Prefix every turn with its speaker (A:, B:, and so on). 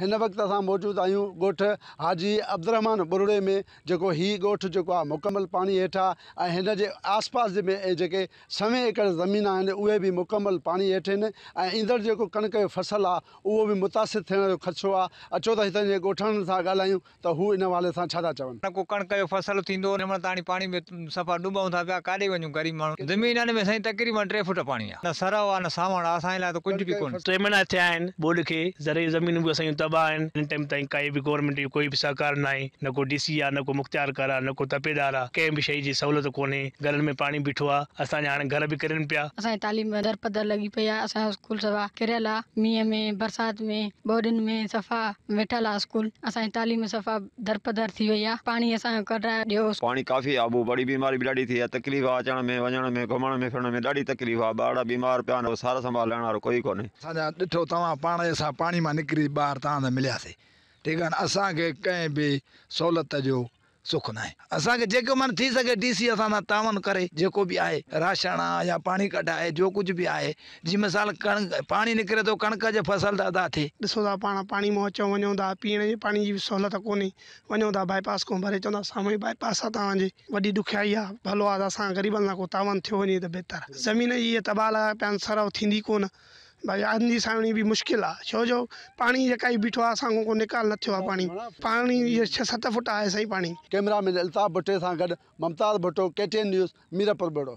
A: हिन वक़्तु असां मौजूदु आहियूं ॻोठु हाजी अब्दुरहमान बुरड़े में जो हीउ ॻोठु जेको आहे मुकमल पाणी हेठि आसपास में जेके सवें एकड़ ज़मीन आहिनि उहे भी मुकम्मल पानी हेठन ईंदड़ जो फ़सुलु आहे उहो बि मुतासिर थियण जो ख़दशो आहे अचो त हितां जे ॻोठाणनि सां ॻाल्हायूं इन हवाले सां छा
B: को कणिक जो फ़सुलु थींदो में सफ़ा ॾुबऊं था पिया काॾे वञूं ग़रीब माण्हू ज़मीननि में साईं तक़रीबन टे फुट पाणी आहे न सरव आहे सावण आहे असांजे लाइ त
C: टे महीना थिया आहिनि ॿोॾ खे ज़मीन बि दबा आहिनि हिन टाइम ताईं काई बि गवर्नमेंट जी कोई बि सहकार न आहे न को डीसी आहे न को मुख़्तियारकार आहे न को तपेदार आहे कंहिं बि शइ जी सहूलियत कोन्हे घरनि में पाणी बीठो आहे असांजा हाणे घर बि किरनि पिया
D: असांजी तालीम दर पदर लॻी पई आहे असांजो स्कूल सफ़ा किरियल आहे मींहं में बरसाति में ॿोॾियुनि में सफ़ा वेठल आहे स्कूल असांजी तालीम सफ़ा दर पदर थी वई आहे पाणी असांजो कढाए ॾियो
E: पाणी काफ़ी आबू बड़ी बीमारी बि ॾाढी थी आहे तकलीफ़ आहे अचण में वञण में घुमण में फिरण में ॾाढी तकलीफ़ आहे ॿार बीमार पिया आहिनि सार संभाल वारो कोई कोन्हे
F: असांजा ॾिठो तव्हां पाण सां पाणी मां निकिरी ॿाहिरि तव्हां असां सां मिलियासीं ठीकु आहे न असांखे कंहिं बि सहूलियत जो सुख न आहे
G: असांखे जेको मन थी सघे डी सी असां सां तावन करे जेको बि आहे राशन आहे या पाणी कढाए जो कुझु बि आहे जीअं मिसाल कणिक पाणी निकिरे थो कणिक जे फसल त अदा थिए
H: ॾिसो था पाण पाणी मां अचो वञूं था पीअण जी पाणी जी बि सहूलियत कोन्हे वञूं था बाईपास खां भरे चवंदा साम्हूं ई बाईपास आहे तव्हांजे वॾी ॾुखियाई आहे भलो आहे त असां ग़रीबनि सां को तावन थियो वञे त बहितर ज़मीन जी इहे तबाह लॻा पिया सरव थींदी कोन भाई आंधी सावणी भी मुश्किल आहे छो जो पाणी जेका बीठो आहे को निकाल न थो पानी पानी ये इहे छह सत फुट आहे सही पाणी कैमरामैन अल्ताफ़ भुट्टे
A: से गॾु ममताज़ भुट्टो के टी एन न्यूज़ मीरपुर बड़ो